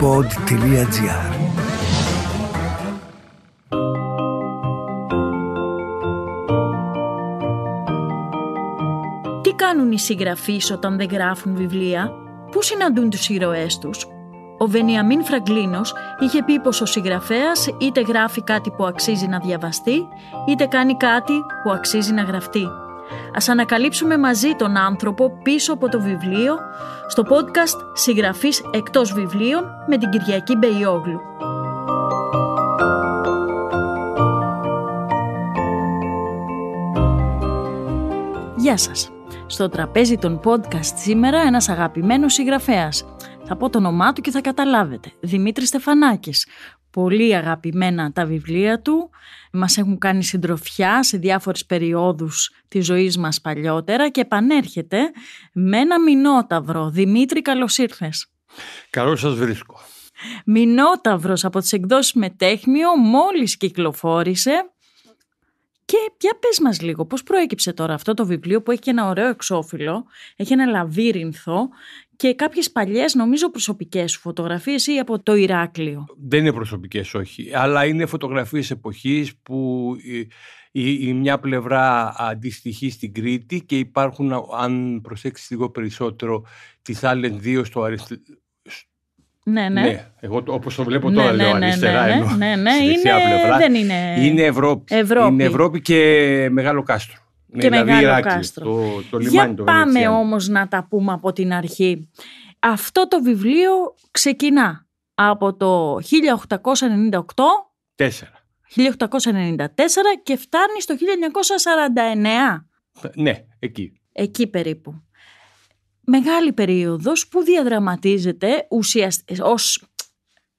pod.gr Τι κάνουν οι συγγραφείς όταν δεν γράφουν βιβλία, πού συναντούν τους ήρωές τους. Ο Βενιαμίν Φραγκλίνος είχε πει πως ο συγγραφέας είτε γράφει κάτι που αξίζει να διαβαστεί, είτε κάνει κάτι που αξίζει να γραφτεί. Ας ανακαλύψουμε μαζί τον άνθρωπο πίσω από το βιβλίο στο podcast «Συγγραφής εκτός βιβλίων» με την Κυριακή Μπεϊόγλου. Γεια σας. Στο τραπέζι των podcast σήμερα ένας αγαπημένος συγγραφέας. Θα πω το όνομά του και θα καταλάβετε. Δημήτρης Στεφανάκης, πολύ αγαπημένα τα βιβλία του. Μας έχουν κάνει συντροφιά σε διάφορες περιόδους της ζωής μας παλιότερα και επανέρχεται με ένα μηνόταυρο. Δημήτρη, καλώς ήρθες. Καλώς σας βρίσκω. Μηνόταυρος από τις εκδόσεις Μετέχμιο μόλις κυκλοφόρησε. Και για πες μας λίγο, πώς προέκυψε τώρα αυτό το βιβλίο που έχει και ένα ωραίο εξώφυλλο, έχει ένα λαβύρινθο και κάποιες παλιές νομίζω προσωπικές φωτογραφίες ή από το Ηράκλειο. Δεν είναι προσωπικές όχι, αλλά είναι φωτογραφίες εποχής που η, η, η μια πλευρά αντιστοιχεί στην Κρήτη και υπάρχουν, αν προσέξεις λίγο περισσότερο, τις άλλες δύο στο αριστερό. Ναι, ναι, ναι. Εγώ όπως το βλέπω ναι, τώρα ναι, λέω ναι, ναι, αριστερά. Ναι, ναι, ναι, ναι, ναι. Είναι, δεν είναι... Είναι Ευρώπη. Είναι Ευρώπη και Μεγάλο Κάστρο και μεγάλο κάστρο. Το, το λιμάνι, Για πάμε όμως να τα πούμε από την αρχή. Αυτό το βιβλίο ξεκινά από το 1898 4. 1894 και φτάνει στο 1949. Ναι, εκεί. Εκεί περίπου. Μεγάλη περίοδος που διαδραματίζεται ουσιαστικά ως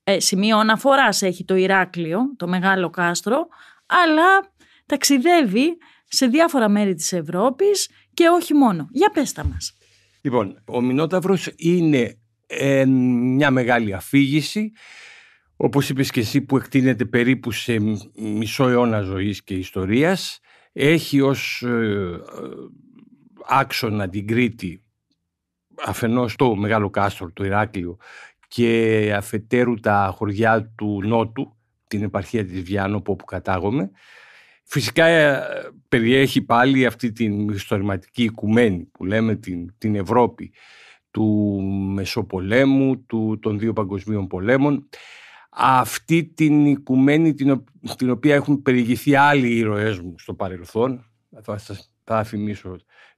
ε, σημείο αναφοράς έχει το Ηράκλειο, το μεγάλο κάστρο, αλλά ταξιδεύει σε διάφορα μέρη της Ευρώπης και όχι μόνο. Για πες τα μας. Λοιπόν, ο Μινόταυρος είναι ε, μια μεγάλη αφήγηση όπως είπες και εσύ που εκτείνεται περίπου σε μισό αιώνα ζωής και ιστορίας έχει ως ε, ε, άξονα την Κρήτη αφενός το μεγάλο κάστρο του Ηράκλειο και αφετέρου τα χωριά του Νότου την επαρχία της Βιάνο που όπου κατάγομαι Φυσικά ε, περιέχει πάλι αυτή την ιστορηματική οικουμένη που λέμε την, την Ευρώπη του Μεσοπολέμου, του, των δύο παγκοσμίων πολέμων. Αυτή την οικουμένη την, την οποία έχουν περιηγηθεί άλλοι ήρωές μου στο παρελθόν. Θα σας θα αφημίσω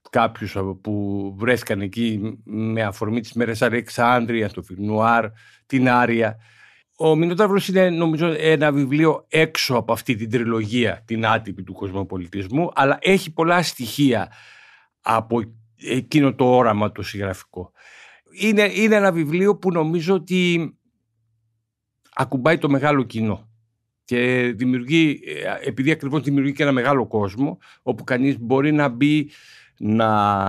κάποιους που βρέθηκαν εκεί με αφορμή της μέρες Αλεξάνδρεια, το Φιρνουάρ, την Άρια ο Μινοταύρος είναι νομίζω ένα βιβλίο έξω από αυτή την τριλογία, την άτυπη του κοσμοπολιτισμού, αλλά έχει πολλά στοιχεία από εκείνο το όραμα το συγγραφικό. Είναι, είναι ένα βιβλίο που νομίζω ότι ακουμπάει το μεγάλο κοινό και δημιουργεί, επειδή ακριβώς δημιουργεί και ένα μεγάλο κόσμο όπου κανείς μπορεί να μπει να,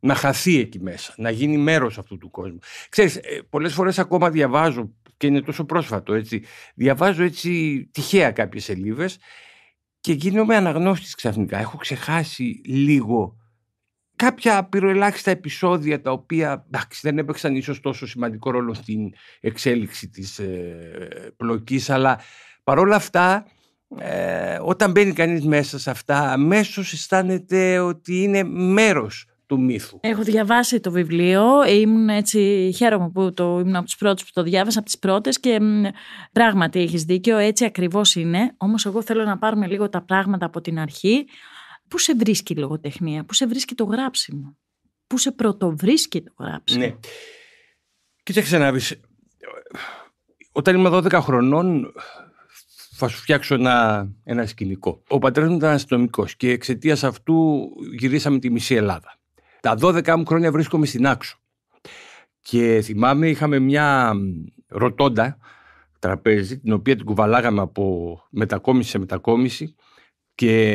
να χαθεί εκεί μέσα, να γίνει μέρος αυτού του κόσμου. Ξέρεις, ε, πολλές φορές ακόμα διαβάζω και είναι τόσο πρόσφατο έτσι. Διαβάζω έτσι τυχαία κάποιες σελίδες και γίνομαι αναγνώστης ξαφνικά. Έχω ξεχάσει λίγο κάποια απειροελάχιστα επεισόδια τα οποία εντάξει, δεν έπαιξαν ίσως τόσο σημαντικό ρόλο στην εξέλιξη της ε, αλλά παρόλα αυτά ε, όταν μπαίνει κανείς μέσα σε αυτά αμέσως αισθάνεται ότι είναι μέρος μύθου. Έχω διαβάσει το βιβλίο, ήμουν έτσι, χαίρομαι που το, ήμουν από του πρώτους που το διάβασα, από τις πρώτες και πράγματι έχεις δίκιο, έτσι ακριβώς είναι. όμως εγώ θέλω να πάρουμε λίγο τα πράγματα από την αρχή. Πού σε βρίσκει η λογοτεχνία, πού σε βρίσκει το γράψιμο, πού σε πρωτοβρίσκει το γράψιμο. Ναι. Κοίταξε να βρει. όταν είμαι 12 χρονών θα σου φτιάξω ένα, ένα σκηνικό. Ο πατέρας μου ήταν αστυνομικός και εξαιτίας αυτού γυρίσαμε τη μισή Ελλάδα. Τα 12 μου χρόνια βρίσκομαι στην άξο. Και θυμάμαι είχαμε μια ρωτώντα τραπέζι, την οποία την κουβαλάγαμε από μετακόμιση σε μετακόμιση και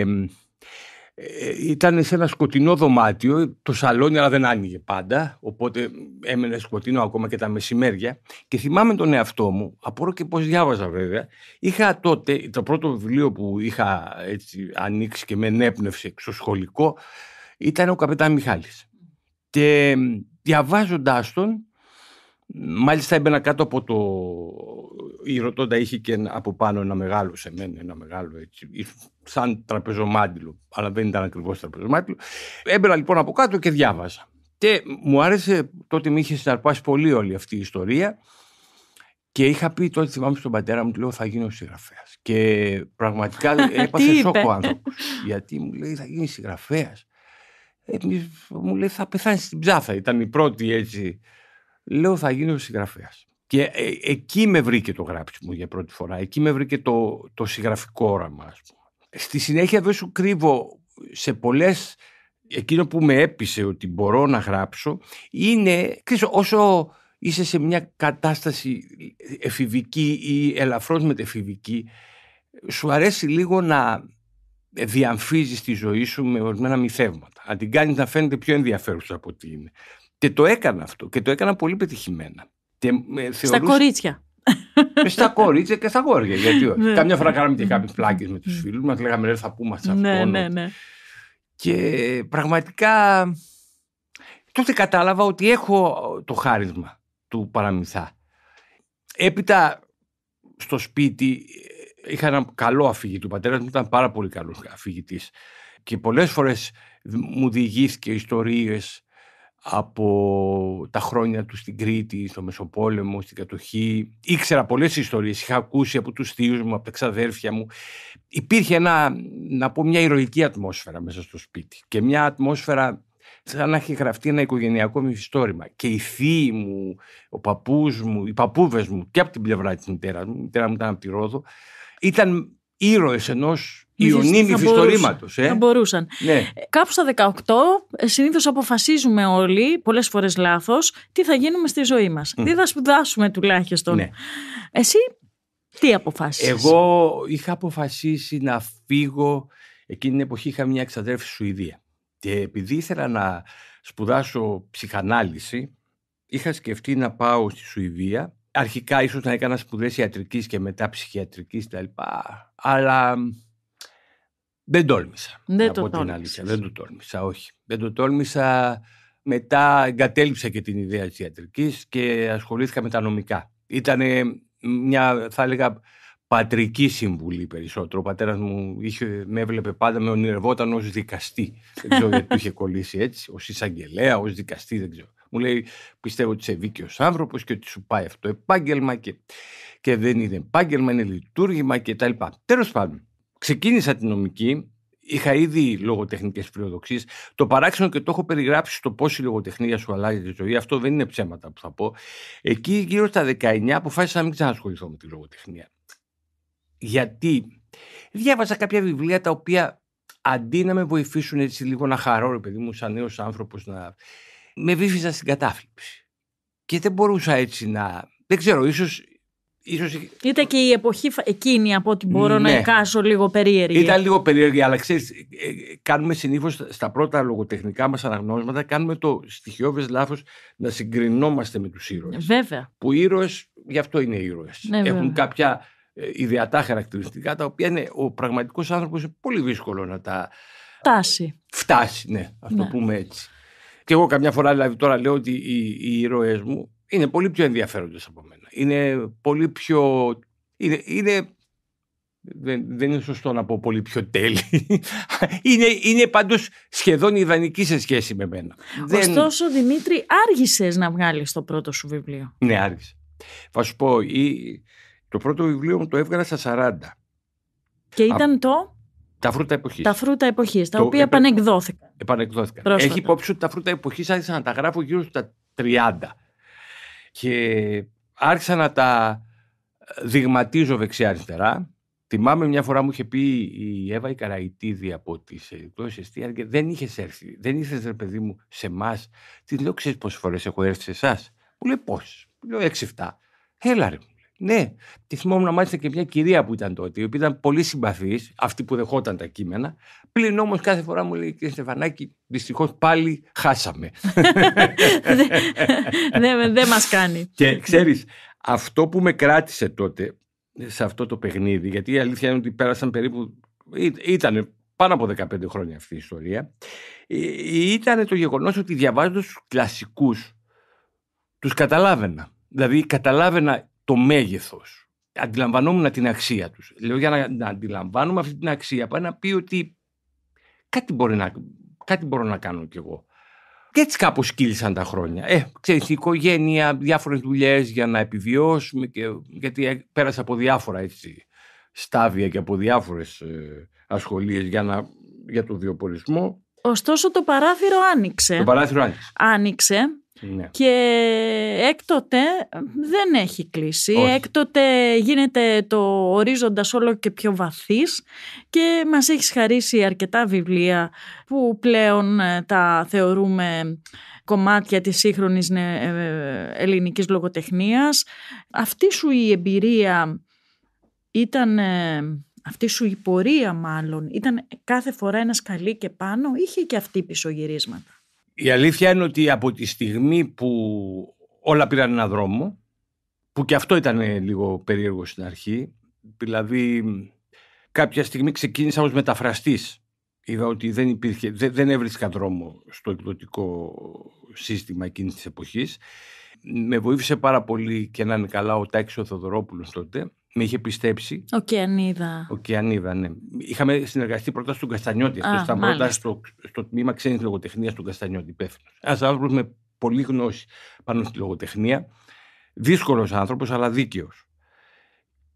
ε, ήταν σε ένα σκοτεινό δωμάτιο, το σαλόνι αλλά δεν άνοιγε πάντα, οπότε έμενε σκοτεινό ακόμα και τα μεσημέρια και θυμάμαι τον εαυτό μου, απορώ και πώς διάβαζα βέβαια, είχα τότε το πρώτο βιβλίο που είχα έτσι, ανοίξει και με ενέπνευσε στο σχολικό ήταν ο καπετάν Μιχάλης. Και διαβάζοντάς τον, μάλιστα έμπαινα κάτω από το... Η Ρωτώντα είχε και από πάνω ένα μεγάλο σε μένα, ένα μεγάλο έτσι, σαν τραπεζομάντιλο, αλλά δεν ήταν ακριβώς τραπεζομάντιλο. Έμπαινα λοιπόν από κάτω και διάβαζα. Και μου άρεσε, τότε με είχε συναρπάσει πολύ όλη αυτή η ιστορία και είχα πει τότε, θυμάμαι στον πατέρα μου, του λέω θα γίνω συγγραφέας. Και πραγματικά έπαθε σοκ ο άνθρωπος. Γιατί μου λέει θα γίνεις συγγραφέας μου λέει θα πεθάνεις στην ψάθα. Ήταν η πρώτη έτσι. Λέω θα γίνω συγγραφέας. Και ε, εκεί με βρήκε το γράψιμο για πρώτη φορά. Εκεί με βρήκε το, το συγγραφικό όραμα, ας πούμε. Στη συνέχεια δεν σου κρύβω σε πολλές... Εκείνο που με έπεισε ότι μπορώ να γράψω είναι, ξέρεις, όσο είσαι σε μια κατάσταση εφηβική ή ελαφρώς μετεφηβική, σου αρέσει λίγο να διαμφίζει τη ζωή σου με ορισμένα μυθεύματα. Αν την κάνεις να φαίνεται πιο ενδιαφέρουσα από ότι είναι. Και το έκανα αυτό και το έκανα πολύ πετυχημένα. Και ε, Στα κορίτσια. Ε, στα κορίτσια και στα γόρια. Γιατί ναι. Καμιά φορά κάναμε και κάποιες πλάκες με τους φίλους μας. Λέγαμε ρε, θα πούμε αυτό. Ναι, ναι, ναι. Και πραγματικά τότε κατάλαβα ότι έχω το χάρισμα του παραμυθά. Έπειτα στο σπίτι Είχα έναν καλό αφηγητή. Ο πατέρας μου ήταν πάρα πολύ καλός αφηγητής. Και πολλές φορές μου διηγήθηκε ιστορίες από τα χρόνια του στην Κρήτη, στο Μεσοπόλεμο, στην κατοχή. Ήξερα πολλές ιστορίες, είχα ακούσει από τους θείους μου, από τα ξαδέρφια μου. Υπήρχε ένα, να πω, μια ηρωική ατμόσφαιρα μέσα στο σπίτι και μια ατμόσφαιρα σαν να έχει γραφτεί ένα οικογενειακό μυθιστόρημα. Και οι θείοι μου, ο παππούς μου, οι παππούδες μου και από την πλευρά της μητέρας μου, η μητέρα μου ήταν από τη Ρόδο, ήταν ήρωες ενός Ιωνίνη ιστορήματο. Ε. Θα μπορούσαν. Ναι. Ε, κάπου στα 18, ε, συνήθως αποφασίζουμε όλοι, πολλές φορές λάθος, τι θα γίνουμε στη ζωή μας. Mm. Τι θα σπουδάσουμε τουλάχιστον. Ναι. Εσύ τι αποφάσισες Εγώ είχα αποφασίσει να φύγω. Εκείνη την εποχή είχα μια εξαδέρφη Σουηδία. Και επειδή ήθελα να σπουδάσω ψυχανάλυση, είχα σκεφτεί να πάω στη Σουηδία αρχικά ίσως να έκανα σπουδές ιατρικής και μετά ψυχιατρικής τα αλλά δεν τόλμησα. Δεν να το πω Δεν το τόλμησα, όχι. Δεν το τόλμησα. Μετά εγκατέλειψα και την ιδέα της ιατρικής και ασχολήθηκα με τα νομικά. Ήταν μια, θα έλεγα, πατρική συμβουλή περισσότερο. Ο πατέρας μου είχε, με έβλεπε πάντα, με ονειρευόταν ως δικαστή. Δεν ξέρω γιατί του είχε κολλήσει έτσι, ως εισαγγελέα, ως δικαστή, δεν ξέρω. Μου λέει πιστεύω ότι είσαι δίκαιος άνθρωπος και ότι σου πάει αυτό το επάγγελμα και, και δεν είναι επάγγελμα, είναι λειτουργήμα και τα λοιπά. Τέλος πάντων, ξεκίνησα την νομική, είχα ήδη λογοτεχνικές φιλοδοξίες, Το παράξενο και το έχω περιγράψει στο πώς η λογοτεχνία σου αλλάζει τη ζωή, αυτό δεν είναι ψέματα που θα πω. Εκεί γύρω στα 19 αποφάσισα να μην ξανασχοληθώ με τη λογοτεχνία. Γιατί διάβαζα κάποια βιβλία τα οποία αντί να με βοηθήσουν έτσι λίγο να χαρώ, παιδί μου, σαν νέος άνθρωπος να με βύφιζαν στην κατάφληψη Και δεν μπορούσα έτσι να. Δεν ξέρω, ίσως. Ίσως... Ήταν και η εποχή εκείνη από ό,τι μπορώ να ναι. εικάσω λίγο περίεργη. Ήταν λίγο περίεργη, αλλά ξέρεις, ε, ε, κάνουμε συνήθως στα πρώτα λογοτεχνικά μας αναγνώσματα, κάνουμε το στοιχειώδες λάθος να συγκρινόμαστε με τους ήρωες. Βέβαια. Που οι ήρωες, γι' αυτό είναι ήρωες. Ναι, Έχουν βέβαια. κάποια ε, ιδιατά χαρακτηριστικά, τα οποία είναι ο πραγματικός άνθρωπος είναι πολύ δύσκολο να τα... Φτάσει. Φτάσει, ναι, αυτό ναι. το πούμε έτσι. Και εγώ καμιά φορά δηλαδή τώρα λέω ότι οι, οι ήρωέ μου είναι πολύ πιο ενδιαφέροντες από μένα. Είναι πολύ πιο... Είναι, είναι... Δεν, είναι σωστό να πω πολύ πιο τέλειοι. Είναι, είναι πάντως σχεδόν ιδανική σε σχέση με μένα. Ωστόσο δεν... Δημήτρη άργησες να βγάλεις το πρώτο σου βιβλίο. Ναι άργησα. Θα σου πω, το πρώτο βιβλίο μου το έβγαλα στα 40. Και ήταν το... Τα φρούτα εποχής. Τα φρούτα εποχής, τα οποία επε... επανεκδόθηκαν. επανεκδόθηκαν. Έχει υπόψη ότι τα φρούτα εποχής άρχισαν να τα γράφω γύρω στα 30. Και άρχισα να τα δειγματίζω δεξιά-αριστερά. Θυμάμαι μια φορά μου είχε πει η Εύα η Καραϊτίδη από τις εκδόσεις Εστία και δεν είχες έρθει. Δεν ήρθε, ρε παιδί μου, σε εμάς. Της λέω, ξέρεις πόσες φορές έχω έρθει σε εσάς. Μου λέει, πώ, Μου λέω, 6-7. Έλα, ρε. Ναι, τη θυμόμουν μάλιστα και μια κυρία που ήταν τότε, η οποία ήταν πολύ συμπαθής, αυτή που δεχόταν τα κείμενα. Πλην όμως κάθε φορά μου λέει: Κύριε Στεφανάκη, δυστυχώς πάλι χάσαμε. Δεν δε μας κάνει. Και ξέρεις, αυτό που με κράτησε τότε σε αυτό το παιχνίδι, γιατί η αλήθεια είναι ότι πέρασαν περίπου. ήταν πάνω από 15 χρόνια αυτή η ιστορία. Ε, ήταν το γεγονός ότι διαβάζοντας τους κλασικούς, τους καταλάβαινα. Δηλαδή, καταλάβαινα το μέγεθος. Αντιλαμβανόμουν την αξία τους. Λέω για να, να αντιλαμβάνομαι αυτή την αξία πάει να πει ότι κάτι, μπορεί να, κάτι μπορώ να κάνω κι εγώ. Και έτσι κάπως κύλησαν τα χρόνια. Ε, ξέρεις, η οικογένεια, διάφορες δουλειές για να επιβιώσουμε και, γιατί ε, πέρασα από διάφορα έτσι στάδια και από διάφορες ασχολίε ασχολίες για, να, για το βιοπορισμό. Ωστόσο το παράθυρο άνοιξε. Το παράθυρο άνοιξε. Άνοιξε ναι. Και έκτοτε δεν έχει κλείσει. Έκτοτε γίνεται το ορίζοντας όλο και πιο βαθύς και μας έχει χαρίσει αρκετά βιβλία που πλέον ε, τα θεωρούμε κομμάτια της σύγχρονης ε, ε, ελληνικής λογοτεχνίας. Αυτή σου η εμπειρία ήταν αυτή σου η πορεία μάλλον ήταν κάθε φορά ένας σκαλί και πάνω, είχε και αυτή πισωγυρίσματα. Η αλήθεια είναι ότι από τη στιγμή που όλα πήραν έναν δρόμο, που και αυτό ήταν λίγο περίεργο στην αρχή, δηλαδή κάποια στιγμή ξεκίνησα ως μεταφραστής. Είδα ότι δεν, υπήρχε, δεν, έβρισκα δρόμο στο εκδοτικό σύστημα εκείνης της εποχής. Με βοήθησε πάρα πολύ και να είναι καλά ο Τάκης ο τότε, με είχε πιστέψει. Οκεανίδα. Οκεανίδα, ναι. Είχαμε συνεργαστεί πρώτα στον Καστανιώτη. Αυτό ήταν πρώτα στο, στο τμήμα ξένης λογοτεχνίας του Καστανιώτη. Ένας άνθρωπος με πολλή γνώση πάνω στη λογοτεχνία. Δύσκολος άνθρωπος, αλλά δίκαιος.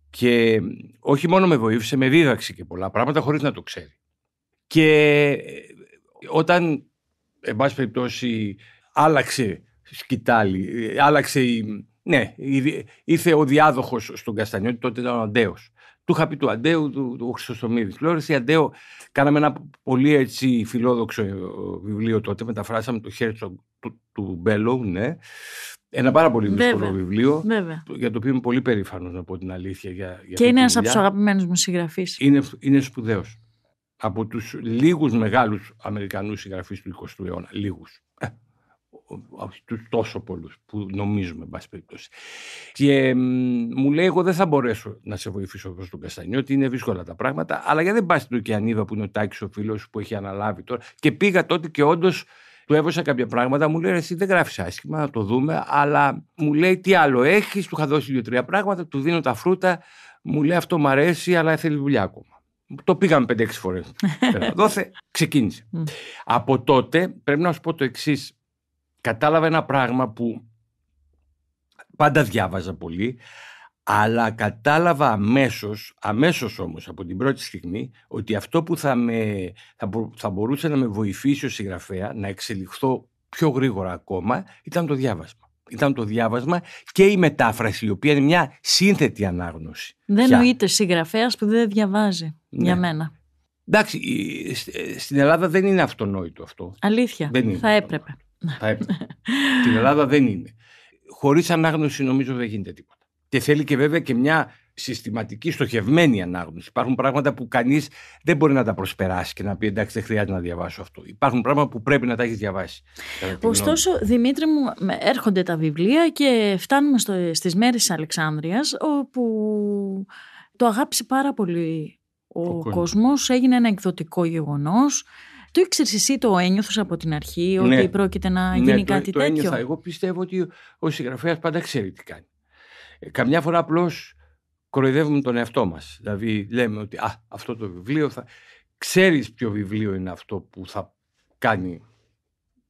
Και όχι μόνο με βοήθησε, με δίδαξε και πολλά πράγματα χωρίς να το ξέρει. Και ε, όταν, εν πάση περιπτώσει, άλλαξε σκητάλη, ε, άλλαξε η ναι, ήρθε ο διάδοχος στον Καστανιώτη, τότε ήταν ο Αντέος. Του είχα πει του Αντέου, του, του Χρυσοστομίδη. Του Αντέο, κάναμε ένα πολύ έτσι φιλόδοξο ε, βιβλίο τότε. Μεταφράσαμε το χέρι του, του Μπέλο, ναι. Ένα πάρα πολύ δύσκολο βιβλίο. Για το οποίο είμαι πολύ περήφανος, να πω την αλήθεια. Για, για και είναι ένας από τους αγαπημένους μου συγγραφείς. Είναι, είναι σπουδαίος. Από τους λίγους μεγάλους Αμερικανούς συγγραφείς του 20ου αιώνα. Λίγους. Τους τόσο πολλούς που νομίζουμε, εν πάση περιπτώσει. Και μου λέει, εγώ δεν θα μπορέσω να σε βοηθήσω προ τον Καστανιό, ότι είναι δύσκολα τα πράγματα, αλλά για δεν πας στην Οικιανίδα που είναι ο Τάκης ο φίλος που έχει αναλάβει τώρα. Και πήγα τότε και όντως. Του έβωσα κάποια πράγματα, μου λέει εσύ δεν γράφεις άσχημα, να το δούμε, αλλά μου λέει τι άλλο έχεις, του είχα δώσει δύο-τρία πράγματα, του δίνω τα φρούτα, μου λέει αυτό μου αρέσει, αλλά θέλει δουλειά ακόμα. Το πήγαμε 5-6 φορέ. Δόθε, ξεκίνησε. Mm. Από τότε πρέπει να σου πω το εξής κατάλαβα ένα πράγμα που πάντα διάβαζα πολύ, αλλά κατάλαβα αμέσως, αμέσως όμως από την πρώτη στιγμή, ότι αυτό που θα, με, θα, θα μπορούσε να με βοηθήσει ο συγγραφέα να εξελιχθώ πιο γρήγορα ακόμα, ήταν το διάβασμα. Ήταν το διάβασμα και η μετάφραση, η οποία είναι μια σύνθετη ανάγνωση. Δεν Για... νοείται συγγραφέας που δεν διαβάζει, για ναι. μένα. Εντάξει, ε, στην Ελλάδα δεν είναι αυτονόητο αυτό. Αλήθεια. Δεν θα έπρεπε. Ναι. Ναι. Την Ελλάδα δεν είναι. Χωρίς ανάγνωση νομίζω δεν γίνεται τίποτα. Και θέλει και βέβαια και μια συστηματική, στοχευμένη ανάγνωση. Υπάρχουν πράγματα που κανείς δεν μπορεί να τα προσπεράσει και να πει εντάξει, δεν χρειάζεται να διαβάσω αυτό. Υπάρχουν πράγματα που πρέπει να τα έχεις διαβάσει. Ωστόσο, Δημήτρη μου, έρχονται τα βιβλία και φτάνουμε στις μέρες της Αλεξάνδρεια, όπου το αγάπησε πάρα πολύ ο, έγινε ένα εκδοτικό γεγονός το ήξερες εσύ, το ένιωθες από την αρχή, ναι. ότι πρόκειται να ναι, γίνει κάτι το, τέτοιο. Το ένιωθα. Εγώ πιστεύω ότι ο συγγραφέας πάντα ξέρει τι κάνει. Ε, καμιά φορά απλώς κοροϊδεύουμε τον εαυτό μας. Δηλαδή λέμε ότι α, αυτό το βιβλίο θα. Ξέρεις ποιο βιβλίο είναι αυτό που θα κάνει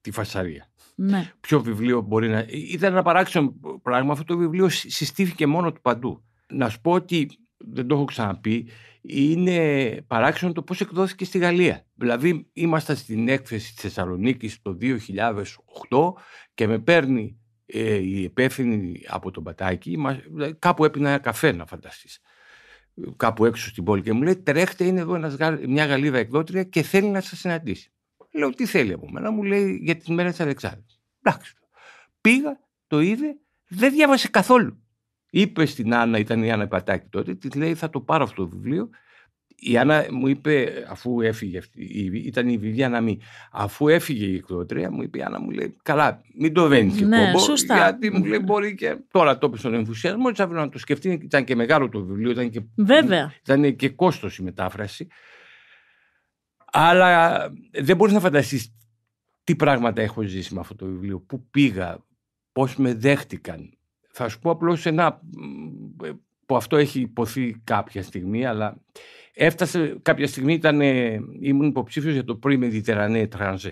τη φασαρία. Ναι. Ποιο βιβλίο μπορεί να. Ε, ήταν ένα παράξενο πράγμα. Αυτό το βιβλίο συστήθηκε μόνο του παντού. Να σου πω ότι δεν το έχω ξαναπεί είναι παράξενο το πώς εκδόθηκε στη Γαλλία. Δηλαδή ήμασταν στην έκθεση της Θεσσαλονίκης το 2008 και με παίρνει ε, η υπεύθυνη από τον Πατάκη, δηλαδή, κάπου έπινα ένα καφέ να φανταστείς, κάπου έξω στην πόλη και μου λέει τρέχτε είναι εδώ ένας, μια Γαλλίδα εκδότρια και θέλει να σας συναντήσει. Λέω τι θέλει από μένα, μου λέει για τις μέρες της Αλεξάνδρας. Πήγα, το είδε, δεν διάβασε καθόλου. Είπε στην Άννα, ήταν η Άννα Πατάκη τότε, της λέει θα το πάρω αυτό το βιβλίο. Η Άννα μου είπε, αφού έφυγε, ήταν η βιβλία να μην, αφού έφυγε η εκδοτρία, μου είπε η Άννα μου λέει, καλά, μην το βαίνεις ναι, σωστά. γιατί μου λέει μπορεί και τώρα το είπε στον ενθουσιασμό, της να το σκεφτεί, ήταν και μεγάλο το βιβλίο, ήταν και, Βέβαια. Ήταν και κόστος η μετάφραση. Αλλά δεν μπορείς να φανταστείς τι πράγματα έχω ζήσει με αυτό το βιβλίο, πού πήγα, πώς με δέχτηκαν, θα σου πω απλώς ένα ε, που αυτό έχει υποθεί κάποια στιγμή, αλλά έφτασε κάποια στιγμή, ήταν, ήμουν υποψήφιος για το Prix Mediterranee Transe.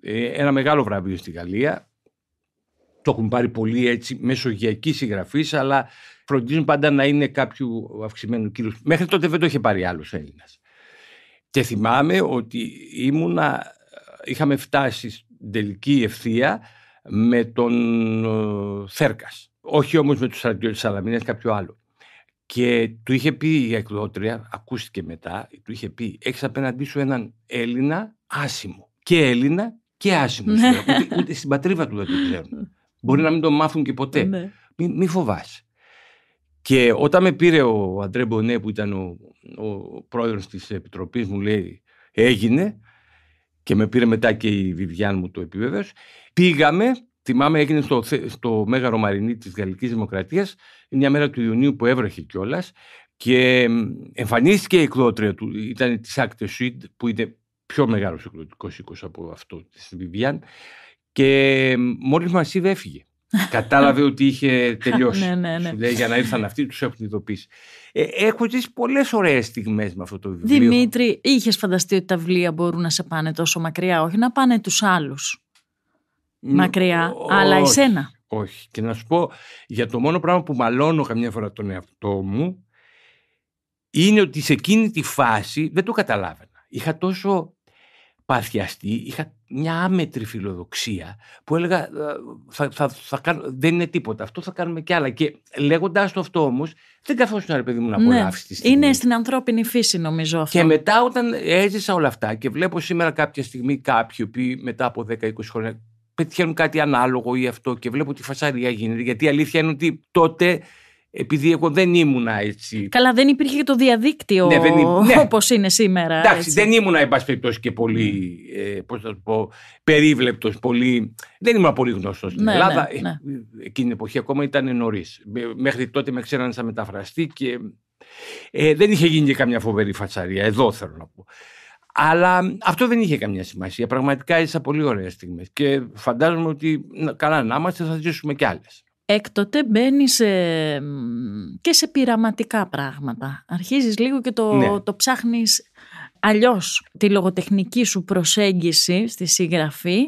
Ε, ένα μεγάλο βραβείο στη Γαλλία. Το έχουν πάρει πολύ έτσι μεσογειακή συγγραφή, αλλά φροντίζουν πάντα να είναι κάποιου αυξημένου κύρους. Μέχρι τότε δεν το είχε πάρει άλλος Έλληνας. Και θυμάμαι ότι ήμουνα, είχαμε φτάσει στην τελική ευθεία με τον ε, Θέρκας όχι όμως με τους στρατιώτε με κάποιο άλλο. Και του είχε πει η εκδότρια, ακούστηκε μετά, του είχε πει: Έχεις απέναντί σου έναν Έλληνα άσημο. Και Έλληνα και άσημο. Ναι. ούτε, ούτε στην πατρίδα του δεν το ξέρουν. Μπορεί να μην το μάθουν και ποτέ. Μη, ναι. μη φοβάσαι. Και όταν με πήρε ο Αντρέ Μπονέ που ήταν ο, ο πρόεδρος της μου λέει έγινε και με πήρε μετά και η Βιβιάν μου το επιβεβαίωσε πήγαμε Θυμάμαι έγινε στο, στο Μέγαρο Μαρινί της Γαλλικής Δημοκρατίας μια μέρα του Ιουνίου που έβρεχε κιόλας. και εμφανίστηκε η εκδότρια του, ήταν της ΑΚΤΕ, Σουίτ που ήταν πιο μεγάλος εκδοτικός οίκος από αυτό της Βιβιάν και μόλις μας είδε έφυγε. Κατάλαβε ότι είχε τελειώσει. ναι, ναι, ναι. Σου λέει, για να ήρθαν αυτοί, τους έχουν ειδοποιήσει. Ε, έχω ζήσει πολλές ωραίες στιγμές με αυτό το βιβλίο. Δημήτρη, είχες φανταστεί ότι τα βιβλία μπορούν να σε πάνε τόσο μακριά, όχι να πάνε τους άλλους μακριά, αλλά εσένα. Όχι. Και να σου πω, για το μόνο πράγμα που μαλώνω καμιά φορά τον εαυτό μου, είναι ότι σε εκείνη τη φάση δεν το καταλάβαινα. Είχα τόσο παθιαστεί, είχα μια άμετρη φιλοδοξία που έλεγα «Ε, θα, θα, θα δεν είναι τίποτα, αυτό θα κάνουμε κι άλλα. Και λέγοντάς το αυτό όμως, δεν καθόσουν ρε παιδί μου να απολαύσει ναι, τη στιγμή. Είναι στην ανθρώπινη φύση νομίζω αυτό. Και μετά όταν έζησα όλα αυτά και βλέπω σήμερα κάποια στιγμή κάποιοι που μετά από 10-20 χρόνια πετυχαίνουν κάτι ανάλογο ή αυτό και βλέπω τη φασαρία γίνεται. Γιατί η αλήθεια είναι ότι τότε επειδή εγώ δεν ήμουνα έτσι. Καλά, δεν υπήρχε και το διαδίκτυο ναι, δεν... ναι. όπως είναι σήμερα. Εντάξει, δεν ήμουνα, εν πάση και πολύ. Ναι. Ε, θα το πω, περίβλεπτος, πολύ. Δεν ήμουν πολύ γνωστός στην ναι, Ελλάδα. Ναι, ναι. Ε, Εκείνη την εποχή ακόμα ήταν νωρίς. Μέχρι τότε με ξέραν σαν μεταφραστή και. Ε, δεν είχε γίνει και καμιά φοβερή φασάρια. Εδώ θέλω να πω. Αλλά αυτό δεν είχε καμιά σημασία. Πραγματικά ήσασταν πολύ ωραίες στιγμές. Και φαντάζομαι ότι καλά να είμαστε, θα ζήσουμε κι άλλες. Έκτοτε μπαίνει και σε πειραματικά πράγματα. Αρχίζεις λίγο και το, ναι. το ψάχνεις αλλιώς τη λογοτεχνική σου προσέγγιση στη συγγραφή.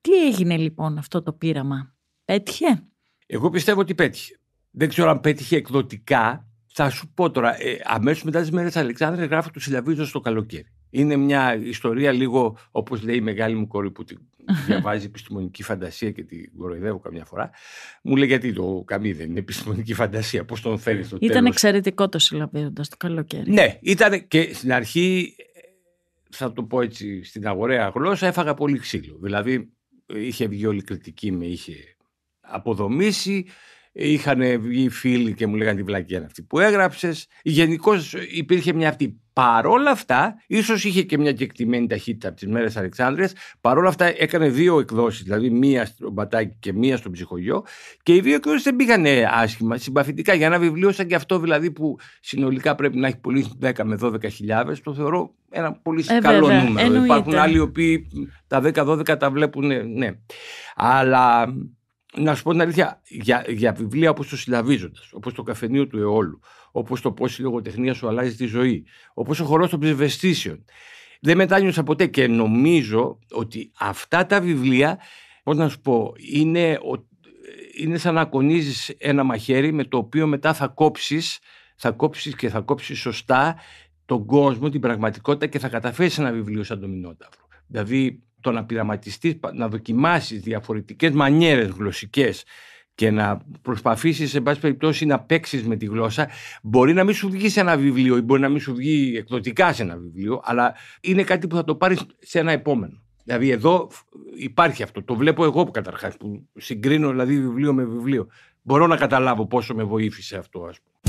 Τι έγινε λοιπόν αυτό το πείραμα. Πέτυχε. Εγώ πιστεύω ότι πέτυχε. Δεν ξέρω αν πέτυχε εκδοτικά. Θα σου πω τώρα, ε, αμέσως μετά τις μέρες Αλεξάνδρε γράφω του συλλαβίζω στο καλοκαίρι είναι μια ιστορία λίγο, όπως λέει η μεγάλη μου κόρη που διαβάζει επιστημονική φαντασία και την κοροϊδεύω καμιά φορά. Μου λέει γιατί το καμί δεν είναι επιστημονική φαντασία, πώς τον θέλει στο ήταν εξαιρετικό το συλλαβέοντας το καλοκαίρι. Ναι, ήταν και στην αρχή, θα το πω έτσι στην αγοραία γλώσσα, έφαγα πολύ ξύλο. Δηλαδή είχε βγει όλη κριτική, με είχε αποδομήσει είχαν βγει φίλοι και μου λέγανε τη βλακία αυτή που έγραψες. Γενικώς υπήρχε μια αυτή. Παρόλα αυτά, ίσως είχε και μια κεκτημένη ταχύτητα από τις μέρες Αλεξάνδρειας. Παρόλα αυτά, έκανε δύο εκδόσεις, δηλαδή μία στο μπατάκι και μία στο ψυχογειό. Και οι δύο εκδόσεις δεν πήγαν ε, άσχημα, συμπαθητικά. Για ένα βιβλίο σαν και αυτό, δηλαδή που συνολικά πρέπει να έχει πουλήσει 10 με 12 χιλιάδες, το θεωρώ ένα πολύ ε, καλό βέβαια, νούμερο. Υπάρχουν άλλοι οι οποίοι τα 10-12 τα βλέπουν, ε, ναι. Αλλά να σου πω την αλήθεια, για, για βιβλία όπως το Συλλαβίζοντας, όπως το Καφενείο του Εόλου, όπως το πώς η λογοτεχνία σου αλλάζει τη ζωή, όπως ο χορός των ψευδεστήσεων. Δεν μετάνιωσα ποτέ και νομίζω ότι αυτά τα βιβλία, πώς να σου πω, είναι, είναι σαν να κονίζεις ένα μαχαίρι με το οποίο μετά θα κόψεις, θα κόψεις και θα κόψεις σωστά τον κόσμο, την πραγματικότητα και θα καταφέρεις ένα βιβλίο σαν το Μινόταυρο. Δηλαδή, το να πειραματιστείς, να δοκιμάσεις διαφορετικές μανιέρες γλωσσικές και να προσπαθήσεις σε πάση περιπτώσει να παίξεις με τη γλώσσα μπορεί να μην σου βγει σε ένα βιβλίο ή μπορεί να μην σου βγει εκδοτικά σε ένα βιβλίο αλλά είναι κάτι που θα το πάρεις σε ένα επόμενο. Δηλαδή εδώ υπάρχει αυτό. Το βλέπω εγώ καταρχάς που συγκρίνω δηλαδή βιβλίο με βιβλίο. Μπορώ να καταλάβω πόσο με βοήθησε αυτό ας πούμε.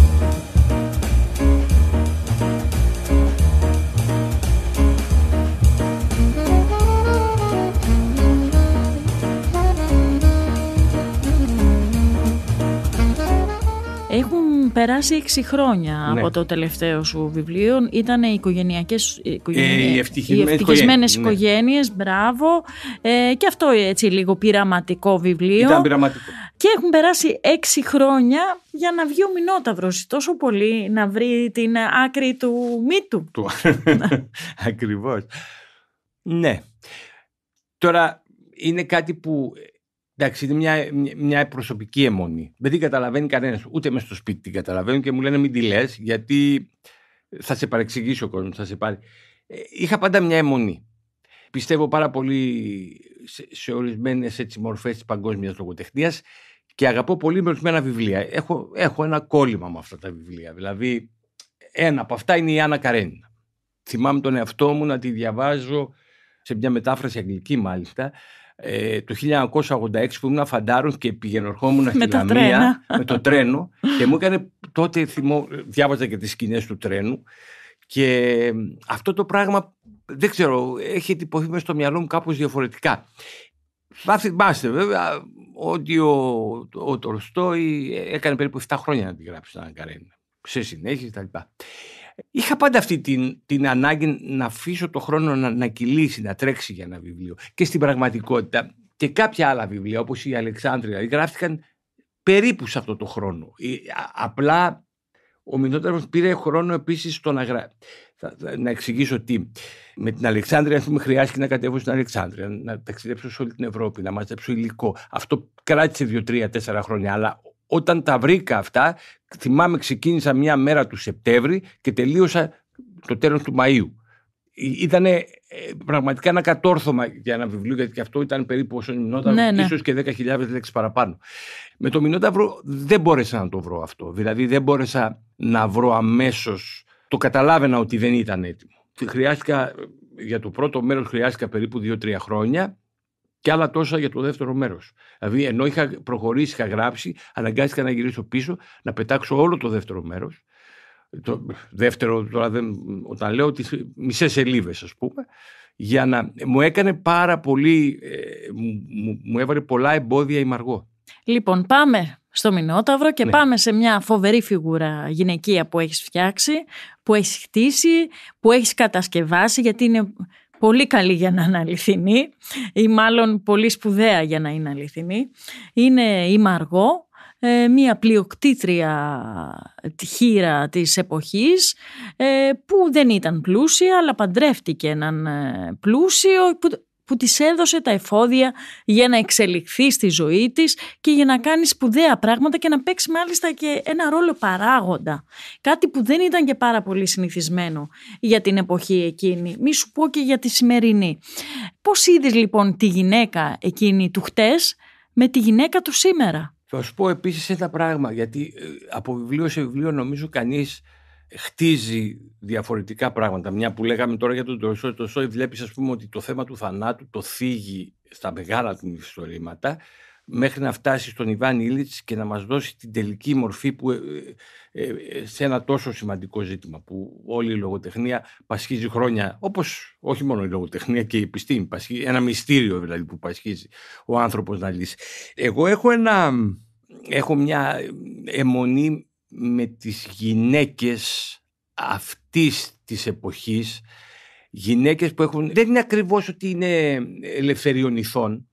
περάσει 6 χρόνια ναι. από το τελευταίο σου βιβλίο. Ήταν ε, ε, οι οικογενειακές, οικογένειε, ευτυχισμένες ναι. οικογένειες, μπράβο. Ε, και αυτό έτσι λίγο πειραματικό βιβλίο. Ήταν πειραματικό. Και έχουν περάσει 6 χρόνια για να βγει ο Μινόταυρος τόσο πολύ να βρει την άκρη του μύτου. Του. Ακριβώς. Ναι. Τώρα είναι κάτι που Εντάξει, είναι μια, μια προσωπική αιμονή. Δεν την καταλαβαίνει κανένας. Ούτε μες στο σπίτι την καταλαβαίνουν και μου λένε μην τη λες, γιατί θα σε παρεξηγήσει ο κόσμος, θα σε πάρει. Ε, είχα πάντα μια αιμονή. Πιστεύω πάρα πολύ σε, σε ορισμένες μορφές της παγκόσμιας λογοτεχνίας και αγαπώ πολύ με ορισμένα βιβλία. Έχω, έχω ένα κόλλημα με αυτά τα βιβλία. Δηλαδή, ένα από αυτά είναι η Άννα Καρένινα. Θυμάμαι τον εαυτό μου να τη διαβάζω σε μια μετάφραση αγγλική μάλιστα, ε, το 1986 που ήμουν φαντάρων και πηγαινορχόμουν στην Λαμία με το τρένο και μου έκανε τότε θυμό, διάβαζα και τις σκηνές του τρένου και αυτό το πράγμα δεν ξέρω, έχει τυπωθεί μέσα στο μυαλό μου κάπως διαφορετικά. Θα θυμάστε βέβαια ότι ο, ο Τολστόη έκανε περίπου 7 χρόνια να τη γράψει στην Αγκαρένα σε συνέχεια κτλ. Είχα πάντα αυτή την, την ανάγκη να αφήσω το χρόνο να, να κυλήσει, να τρέξει για ένα βιβλίο. Και στην πραγματικότητα και κάποια άλλα βιβλία, όπως η Αλεξάνδρεια, γράφτηκαν περίπου σε αυτό το χρόνο. Ε, απλά ο Μινόταρος πήρε χρόνο επίσης στο να γράψει. Θα, να εξηγήσω ότι Με την Αλεξάνδρεια, πούμε, χρειάστηκε να κατέβω στην Αλεξάνδρεια, να ταξιδέψω σε όλη την Ευρώπη, να μαζέψω υλικό. Αυτό δύο τρία, τέσσερα χρόνια, αλλά όταν τα βρήκα αυτά, θυμάμαι ξεκίνησα μια μέρα του Σεπτέμβρη και τελείωσα το τέλος του Μαΐου. Ήταν ε, πραγματικά ένα κατόρθωμα για ένα βιβλίο, γιατί αυτό ήταν περίπου όσο Μινόταυρο, ναι, ναι, ίσως και 10.000 λέξεις παραπάνω. Με το Μινόταυρο δεν μπόρεσα να το βρω αυτό. Δηλαδή δεν μπόρεσα να βρω αμέσως, το καταλάβαινα ότι δεν ήταν έτοιμο. Χρειάστηκα, ε, για το πρώτο μέρος χρειάστηκα περίπου 2-3 χρόνια και άλλα τόσα για το δεύτερο μέρος. Δηλαδή, ενώ είχα προχωρήσει, είχα γράψει, αναγκάστηκα να γυρίσω πίσω, να πετάξω όλο το δεύτερο μέρος. Το δεύτερο, τώρα δεν, όταν λέω τις μισές σελίδες, ας πούμε, για να. Μου έκανε πάρα πολύ. Ε, μου, μου έβαλε πολλά εμπόδια η Μαργό. Λοιπόν, πάμε στο Μινόταυρο και ναι. πάμε σε μια φοβερή φιγούρα γυναικεία που έχεις φτιάξει, που έχεις χτίσει, που έχεις κατασκευάσει, γιατί είναι πολύ καλή για να είναι αληθινή ή μάλλον πολύ σπουδαία για να είναι αληθινή. Είναι η Μαργό, ε, μία πλειοκτήτρια χείρα της εποχής ε, που δεν ήταν πλούσια αλλά παντρεύτηκε έναν ε, πλούσιο που της έδωσε τα εφόδια για να εξελιχθεί στη ζωή της και για να κάνει σπουδαία πράγματα και να παίξει μάλιστα και ένα ρόλο παράγοντα. Κάτι που δεν ήταν και πάρα πολύ συνηθισμένο για την εποχή εκείνη. Μη σου πω και για τη σημερινή. Πώς είδες λοιπόν τη γυναίκα εκείνη του χτες με τη γυναίκα του σήμερα. Θα σου πω επίσης ένα πράγμα γιατί ε, από βιβλίο σε βιβλίο νομίζω κανείς χτίζει διαφορετικά πράγματα. Μια που λέγαμε τώρα για τον Το Σόι βλέπεις ας πούμε ότι το θέμα του θανάτου το θίγει στα μεγάλα του μυθιστορήματα μέχρι να φτάσει στον Ιβάν Ήλιτς και να μας δώσει την τελική μορφή που, ε, ε, ε, σε ένα τόσο σημαντικό ζήτημα που όλη η λογοτεχνία πασχίζει χρόνια, όπως όχι μόνο η λογοτεχνία και η επιστήμη, πασχίζει, ένα μυστήριο δηλαδή που πασχίζει ο άνθρωπος να λύσει. Εγώ έχω, ένα, έχω μια αιμονή με τις γυναίκες αυτής της εποχής, γυναίκες που έχουν... Δεν είναι ακριβώς ότι είναι ελευθεριονιθών,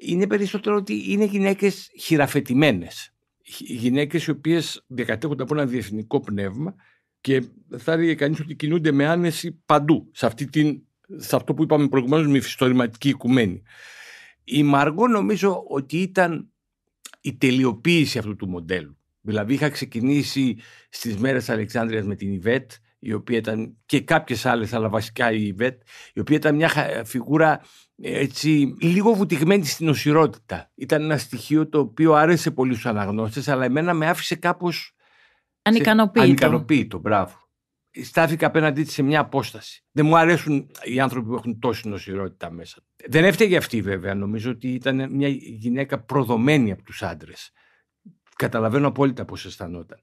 είναι περισσότερο ότι είναι γυναίκες χειραφετημένες. Γυναίκες οι οποίες διακατέχονται από ένα διεθνικό πνεύμα και θα έλεγε κανείς ότι κινούνται με άνεση παντού, σε, αυτή την, σε αυτό που είπαμε προηγουμένως με φιστορηματική οικουμένη. Η Μαργό νομίζω ότι ήταν η τελειοποίηση αυτού του μοντέλου. Δηλαδή είχα ξεκινήσει στις μέρες Αλεξάνδρειας με την Ιβέτ, η οποία ήταν και κάποιες άλλες, αλλά βασικά η Ιβέτ, η οποία ήταν μια φιγούρα έτσι, λίγο βουτυγμένη στην οσιρότητα. Ήταν ένα στοιχείο το οποίο άρεσε πολύ στους αναγνώστες, αλλά εμένα με άφησε κάπως... Ανικανοποίητο. Σε... Ανικανοποίητο, μπράβο. Στάθηκα απέναντί της σε μια απόσταση. Δεν μου αρέσουν οι άνθρωποι που έχουν τόση νοσηρότητα μέσα. Δεν έφταιγε αυτή βέβαια. Νομίζω ότι ήταν μια γυναίκα προδομένη από τους άντρες. Καταλαβαίνω απόλυτα πώς αισθανόταν.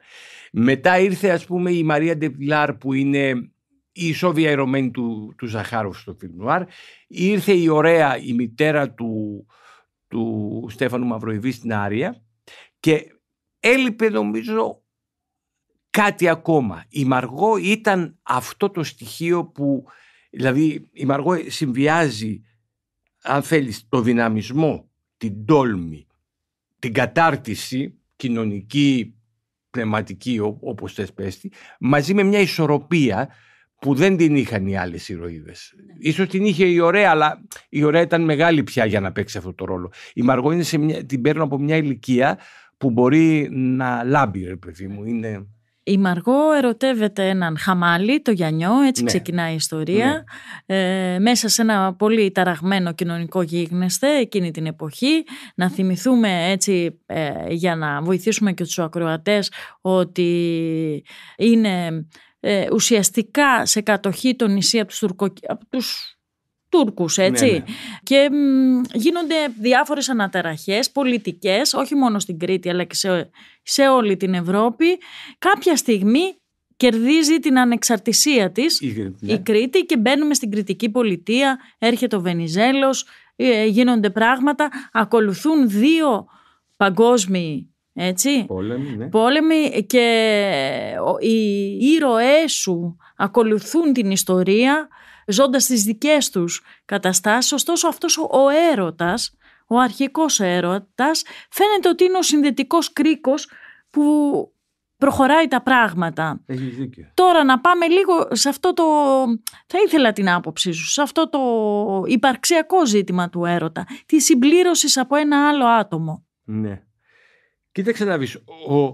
Μετά ήρθε, ας πούμε, η Μαρία Ντεπιλάρ που είναι η ισόβια ηρωμένη του, του Ζαχάροφ στο φιλμ Ήρθε η ωραία η μητέρα του, του Στέφανου Μαυροϊβή στην Άρια και έλειπε νομίζω κάτι ακόμα. Η Μαργό ήταν αυτό το στοιχείο που, δηλαδή η Μαργό συμβιάζει αν θέλεις το δυναμισμό, την τόλμη, την κατάρτιση κοινωνική, πνευματική όπως θες πέστη, μαζί με μια ισορροπία που δεν την είχαν οι άλλες ηρωίδες. Ναι. Ίσως την είχε η ωραία, αλλά η ωραία ήταν μεγάλη πια για να παίξει αυτό το ρόλο. Η Μαργό σε μια, την παίρνω από μια ηλικία που μπορεί να λάμπει, ρε παιδί μου. Είναι... Η Μαργό ερωτεύεται έναν χαμάλι, το Γιαννιό, έτσι ναι. ξεκινάει η ιστορία, ναι. ε, μέσα σε ένα πολύ ταραγμένο κοινωνικό γίγνεσθε εκείνη την εποχή. Να θυμηθούμε έτσι ε, για να βοηθήσουμε και τους ακροατές ότι είναι ε, ουσιαστικά σε κατοχή το νησί από τους, Τουρκο, Τούρκους, ναι, έτσι. Ναι. Και γίνονται διάφορες αναταραχές πολιτικές, όχι μόνο στην Κρήτη αλλά και σε, όλη την Ευρώπη. Κάποια στιγμή κερδίζει την ανεξαρτησία της η, ναι. η Κρήτη και μπαίνουμε στην κριτική πολιτεία, έρχεται ο Βενιζέλος, ε, γίνονται πράγματα, ακολουθούν δύο παγκόσμιοι έτσι. Πόλεμοι, ναι. και ε, οι ήρωές σου ακολουθούν την ιστορία ζώντας τις δικές τους καταστάσεις. Ωστόσο αυτός ο έρωτας, ο αρχικός έρωτας, φαίνεται ότι είναι ο συνδετικός κρίκος που προχωράει τα πράγματα. δίκιο. Τώρα να πάμε λίγο σε αυτό το... Θα ήθελα την άποψή σου. Σε αυτό το υπαρξιακό ζήτημα του έρωτα. Τη συμπλήρωσης από ένα άλλο άτομο. Ναι. Κοίταξε να δεις, ο,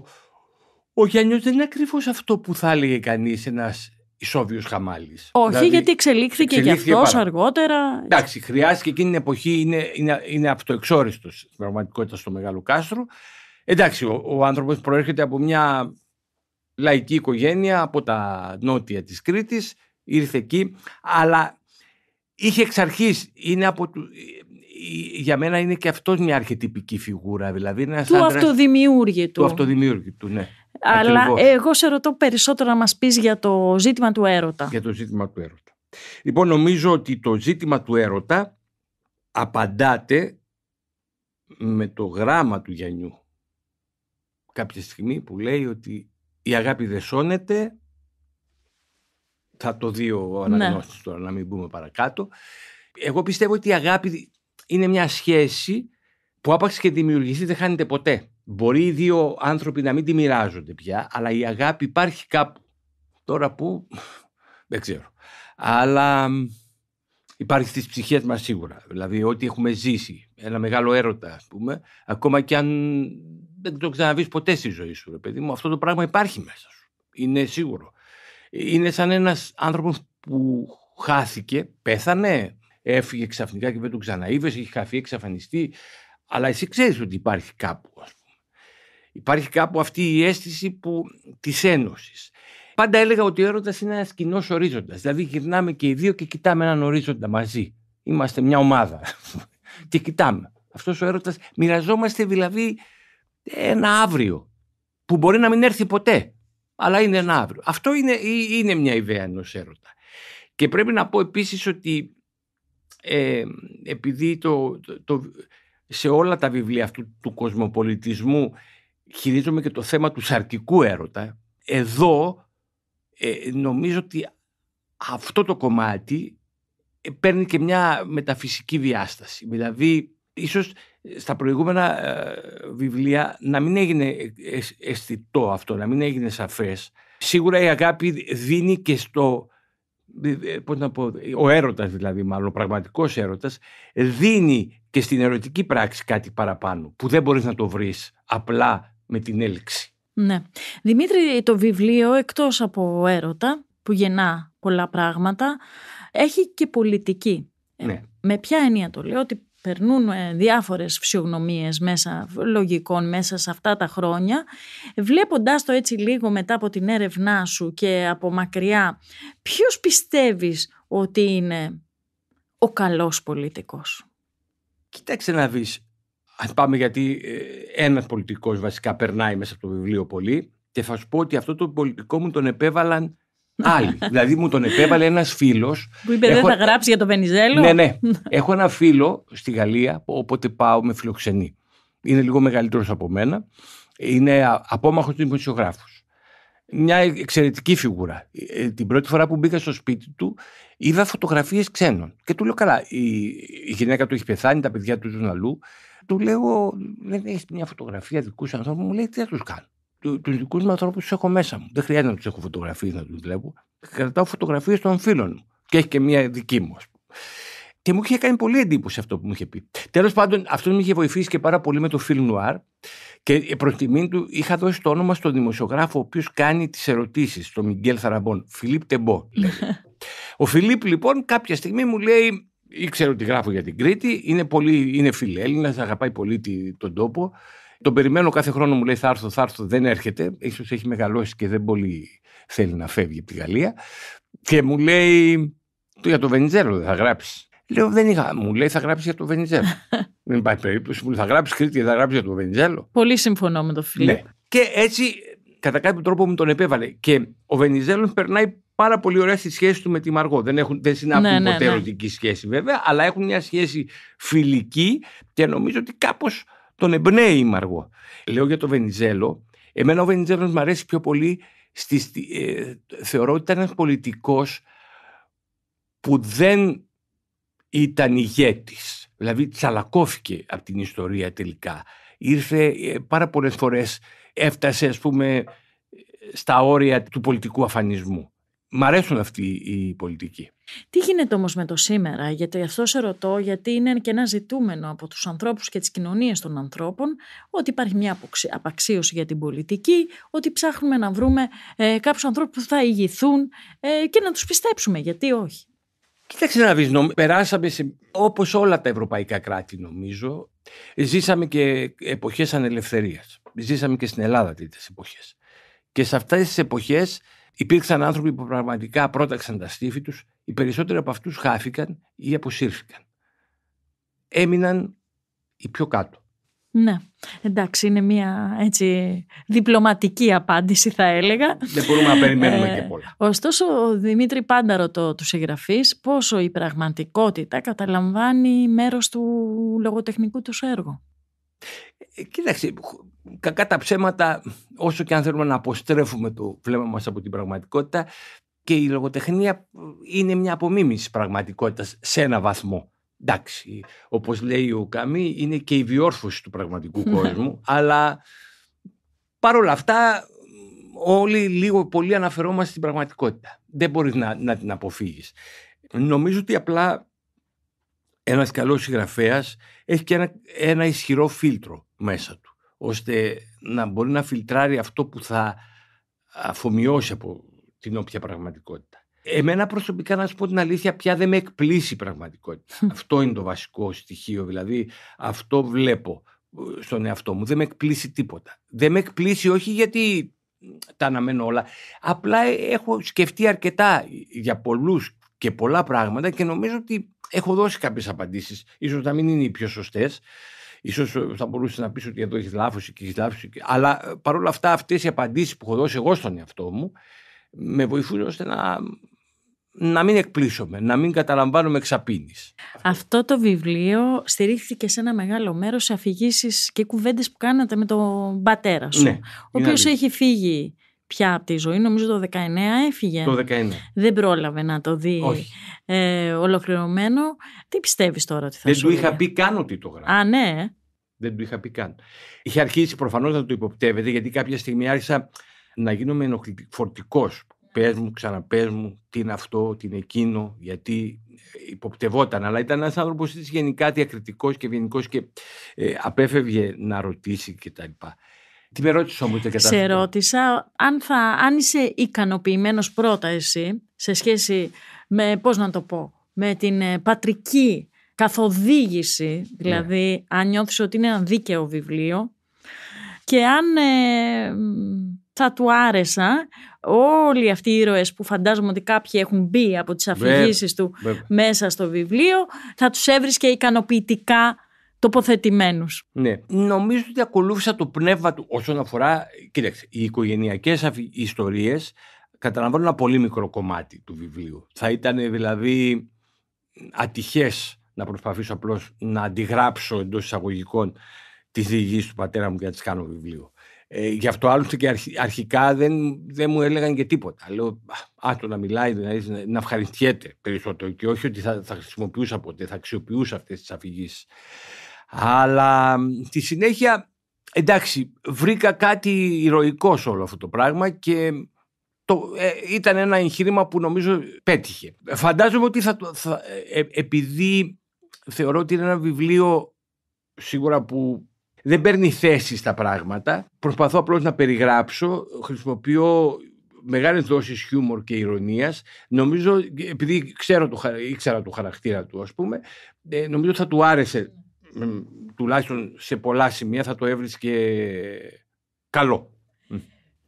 ο Γιάννιος δεν είναι ακριβώς αυτό που θα έλεγε κανείς ένας ισόβιος χαμάλης. Όχι, δηλαδή, γιατί εξελίχθηκε, εξελίχθηκε και αυτός πάρα. αργότερα. Εντάξει, χρειάστηκε εκείνη την εποχή, είναι, είναι, είναι αυτοεξόριστος στην πραγματικότητα στο Μεγάλο Κάστρο. Εντάξει, ο, ο άνθρωπος προέρχεται από μια λαϊκή οικογένεια, από τα νότια της Κρήτης, ήρθε εκεί, αλλά είχε εξ αρχής, είναι από, για μένα είναι και αυτός μια αρχιτυπική φιγούρα. Δηλαδή είναι του άντρας, αυτοδημιούργητου. Του αυτοδημιούργητου, ναι. Αλλά εγώ σε ρωτώ περισσότερο να μας πεις για το ζήτημα του έρωτα. Για το ζήτημα του έρωτα. Λοιπόν, νομίζω ότι το ζήτημα του έρωτα απαντάται με το γράμμα του Γιαννιού. Κάποια στιγμή που λέει ότι η αγάπη δεν σώνεται, θα το δει ο ναι. τώρα να μην μπούμε παρακάτω. Εγώ πιστεύω ότι η αγάπη είναι μια σχέση που άπαξ και δημιουργηθεί δεν χάνεται ποτέ. Μπορεί οι δύο άνθρωποι να μην τη μοιράζονται πια, αλλά η αγάπη υπάρχει κάπου. Τώρα που δεν ξέρω. Αλλά υπάρχει στις ψυχές μας σίγουρα. Δηλαδή ό,τι έχουμε ζήσει, ένα μεγάλο έρωτα ας πούμε, ακόμα και αν δεν το ξαναβείς ποτέ στη ζωή σου ρε παιδί μου, αυτό το πράγμα υπάρχει μέσα σου. Είναι σίγουρο. Είναι σαν ένας άνθρωπος που χάθηκε, πέθανε, έφυγε ξαφνικά και δεν τον ξαναείδε, έχει χαθεί, εξαφανιστεί. Αλλά εσύ ξέρεις ότι υπάρχει κάπου, ας πούμε. Υπάρχει κάπου αυτή η αίσθηση που... της ένωσης. Πάντα έλεγα ότι ο έρωτας είναι ένας κοινός ορίζοντας. Δηλαδή, γυρνάμε και οι δύο και κοιτάμε έναν ορίζοντα μαζί. Είμαστε μια ομάδα. και κοιτάμε. Αυτός ο έρωτας μοιραζόμαστε δηλαδή ένα αύριο που μπορεί να μην έρθει ποτέ. Αλλά είναι ένα αύριο. Αυτό είναι, είναι μια ιδέα ενός έρωτα. Και πρέπει να πω επίσης ότι επειδή το, το, σε όλα τα βιβλία αυτού του κοσμοπολιτισμού χειρίζομαι και το θέμα του σαρκικού έρωτα, εδώ ε, νομίζω ότι αυτό το κομμάτι ε, παίρνει και μια μεταφυσική διάσταση. Δηλαδή, ίσως στα προηγούμενα ε, βιβλία να μην έγινε αισθητό αυτό, να μην έγινε σαφές. Σίγουρα η αγάπη δίνει και στο ε, πώς να πω, ο έρωτας δηλαδή μάλλον, ο πραγματικός έρωτας δίνει και στην ερωτική πράξη κάτι παραπάνω που δεν μπορείς να το βρεις απλά με την έλξη. Ναι. Δημήτρη, το βιβλίο εκτός από έρωτα που γεννά πολλά πράγματα έχει και πολιτική. Ε, ναι. Με ποια έννοια το λέω, ότι περνούν ε, διάφορες φυσιογνωμίες μέσα λογικών μέσα σε αυτά τα χρόνια βλέποντάς το έτσι λίγο μετά από την έρευνά σου και από μακριά ποιος πιστεύεις ότι είναι ο καλός πολιτικός Κοίταξε να δεις αν πάμε γιατί ε, ένας πολιτικός βασικά περνάει μέσα από το βιβλίο πολύ και θα σου πω ότι αυτό το πολιτικό μου τον επέβαλαν Άλλη. δηλαδή μου τον επέβαλε ένας φίλος. Που είπε δεν θα γράψει για το Βενιζέλο. Ναι, ναι. έχω ένα φίλο στη Γαλλία, όποτε πάω με φιλοξενεί. Είναι λίγο μεγαλύτερος από μένα. Είναι απόμαχο δημοσιογράφους. Μια εξαιρετική φιγούρα. Ε, ε, την πρώτη φορά που μπήκα στο σπίτι του, είδα φωτογραφίες ξένων. Και του λέω: Καλά, η, γυναίκα του έχει πεθάνει, τα παιδιά του ζουν αλλού. Του λέω: Δεν έχεις μια φωτογραφία δικού ανθρώπου. Μου λέει: Τι θα τους κάνω του, τους δικούς μου ανθρώπους τους έχω μέσα μου. Δεν χρειάζεται να τους έχω φωτογραφίες να τους βλέπω. Κρατάω φωτογραφίες των φίλων μου και έχει και μία δική μου. Και μου είχε κάνει πολύ εντύπωση αυτό που μου είχε πει. Τέλος πάντων, αυτός μου είχε βοηθήσει και πάρα πολύ με το φιλμ νουάρ Και προς τιμήν του είχα δώσει το όνομα στον δημοσιογράφο, ο οποίος κάνει τις ερωτήσεις, τον Μιγγέλ Θαραμπών, Φιλίπ Τεμπό, ο Φιλίπ, λοιπόν, κάποια στιγμή μου λέει, ήξερε ότι γράφω για την Κρήτη, είναι, πολύ, είναι φιλέλληνας, αγαπάει πολύ τον τόπο. Τον περιμένω κάθε χρόνο, μου λέει θα έρθω, θα έρθω, δεν έρχεται. Ίσως έχει μεγαλώσει και δεν πολύ θέλει να φεύγει από τη Γαλλία. Και μου λέει, για το Βενιζέλο δεν θα γράψεις. Λέω, δεν είχα. Μου λέει, θα γράψεις για το Βενιζέλο. δεν υπάρχει περίπτωση. Μου λέει, θα γράψεις Κρήτη και θα γράψεις για το Βενιζέλο. Πολύ συμφωνώ με τον Φίλιπ. Ναι. Και έτσι, κατά κάποιο τρόπο μου τον επέβαλε. Και ο Βενιζέλος περνάει πάρα πολύ ωραία στη σχέση του με τη Μαργό. Δεν, έχουν, δεν συνάπτουν ναι, ναι ποτέ ναι. ερωτική σχέση βέβαια, αλλά έχουν μια σχέση φιλική και νομίζω ότι κάπως τον εμπνέει Μαργό. Λέω για το Βενιζέλο. Εμένα ο Βενιζέλος μου αρέσει πιο πολύ. Ε, θεωρώ ότι ήταν ένας πολιτικός που δεν ήταν ηγέτης. Δηλαδή τσαλακώθηκε από την ιστορία τελικά. Ήρθε ε, πάρα πολλές φορές, έφτασε ας πούμε στα όρια του πολιτικού αφανισμού. Μ' αρέσουν αυτοί οι πολιτικοί. Τι γίνεται όμως με το σήμερα, γιατί αυτό σε ρωτώ, γιατί είναι και ένα ζητούμενο από τους ανθρώπους και τις κοινωνίες των ανθρώπων, ότι υπάρχει μια απαξίωση για την πολιτική, ότι ψάχνουμε να βρούμε ε, κάποιους ανθρώπους που θα ηγηθούν ε, και να τους πιστέψουμε, γιατί όχι. Κοίταξε να δεις, περάσαμε σε, όπως όλα τα ευρωπαϊκά κράτη νομίζω, ζήσαμε και εποχές ανελευθερίας. Ζήσαμε και στην Ελλάδα τέτοιες εποχές. Και σε αυτές τις εποχές Υπήρξαν άνθρωποι που πραγματικά πρόταξαν τα στήφη τους, οι περισσότεροι από αυτούς χάθηκαν ή αποσύρθηκαν. Έμειναν οι πιο κάτω. Ναι, εντάξει, είναι μια έτσι διπλωματική απάντηση θα έλεγα. Δεν μπορούμε να περιμένουμε ε, και πολλά. Ωστόσο, ο Δημήτρη Πάνταρο το, τους συγγραφής, πόσο η πραγματικότητα καταλαμβάνει μέρος του λογοτεχνικού τους έργου. Ε, κοίταξε, κακά τα ψέματα, όσο και αν θέλουμε να αποστρέφουμε το βλέμμα μας από την πραγματικότητα και η λογοτεχνία ε, είναι μια απομίμηση πραγματικότητας σε ένα βαθμό. Εντάξει, όπως λέει ο Καμί, είναι και η βιόρφωση του πραγματικού ναι. κόσμου, αλλά παρόλα αυτά όλοι λίγο πολύ αναφερόμαστε στην πραγματικότητα. Δεν μπορείς να, να την αποφύγεις. Νομίζω ότι απλά ένας καλός συγγραφέας έχει και ένα, ένα ισχυρό φίλτρο μέσα του ώστε να μπορεί να φιλτράρει αυτό που θα αφομοιώσει από την όποια πραγματικότητα. Εμένα προσωπικά να σου πω την αλήθεια πια δεν με εκπλήσει η πραγματικότητα. αυτό είναι το βασικό στοιχείο, δηλαδή αυτό βλέπω στον εαυτό μου. Δεν με εκπλήσει τίποτα. Δεν με εκπλήσει όχι γιατί τα αναμένω όλα. Απλά έχω σκεφτεί αρκετά για πολλούς και πολλά πράγματα και νομίζω ότι έχω δώσει κάποιες απαντήσεις. ίσως να μην είναι οι πιο σωστές, ίσως ε, θα μπορούσε να πεις ότι εδώ έχεις λάθος και έχεις λάθος. αλλά ε, παρόλα αυτά αυτές οι απαντήσεις που έχω δώσει εγώ στον εαυτό μου με βοηθούν ώστε να να μην με να μην καταλαμβάνουμε εξαπίνης. Αυτό το βιβλίο στηρίχθηκε σε ένα μεγάλο μέρος σε αφηγήσεις και κουβέντες που κάνατε με τον πατέρα σου, ναι, ο οποίο έχει φύγει πια από τη ζωή, νομίζω το 19 έφυγε. Το 19. Δεν πρόλαβε να το δει ε, ολοκληρωμένο. Τι πιστεύεις τώρα ότι θα Δεν του είχα πει καν ότι το γράφει. Α, ναι. Δεν του είχα πει καν. Είχε αρχίσει προφανώς να το υποπτεύεται γιατί κάποια στιγμή άρχισα να γίνομαι ενοχλητικός, Πες μου, ξαναπες μου, τι είναι αυτό, τι είναι εκείνο, γιατί ε, υποπτευόταν. Αλλά ήταν ένας άνθρωπος γενικά διακριτικός και ευγενικός και ε, απέφευγε να ρωτήσει κτλ. Τι με ρώτησε όμω και Σε ρώτησα αν, θα, αν είσαι ικανοποιημένος πρώτα εσύ σε σχέση με, πώς να το πω, με την ε, πατρική καθοδήγηση, ναι. δηλαδή αν νιώθεις ότι είναι ένα δίκαιο βιβλίο και αν ε, θα του άρεσα όλοι αυτοί οι ήρωες που φαντάζομαι ότι κάποιοι έχουν μπει από τις αφηγήσεις του μέσα στο βιβλίο θα τους έβρισκε ικανοποιητικά τοποθετημένους. Ναι. Νομίζω ότι ακολούθησα το πνεύμα του όσον αφορά, κοίταξε, οι οικογενειακές ιστορίες καταλαμβάνουν ένα πολύ μικρό κομμάτι του βιβλίου. Θα ήταν δηλαδή ατυχές να προσπαθήσω απλώς να αντιγράψω εντός εισαγωγικών τις διηγήσεις του πατέρα μου για να τις κάνω βιβλίο. Ε, γι' αυτό άλλωστε και αρχικά δεν, δεν μου έλεγαν και τίποτα. Λέω, άστο να μιλάει, δηλαδή, να ευχαριστιέται περισσότερο και όχι ότι θα, θα χρησιμοποιούσα ποτέ, θα αξιοποιούσα αυτές τις αφηγήσεις. Αλλά στη συνέχεια, εντάξει, βρήκα κάτι ηρωικό σε όλο αυτό το πράγμα και το, ε, ήταν ένα εγχείρημα που νομίζω πέτυχε. Φαντάζομαι ότι θα, θα ε, ε, επειδή θεωρώ ότι είναι ένα βιβλίο σίγουρα που δεν παίρνει θέση στα πράγματα, προσπαθώ απλώς να περιγράψω, χρησιμοποιώ μεγάλες δόσεις χιούμορ και ηρωνίας. Νομίζω, επειδή ξέρω το, ήξερα το χαρακτήρα του, ας πούμε, νομίζω θα του άρεσε ναι τουλάχιστον σε πολλά σημεία θα το έβρισκε καλό.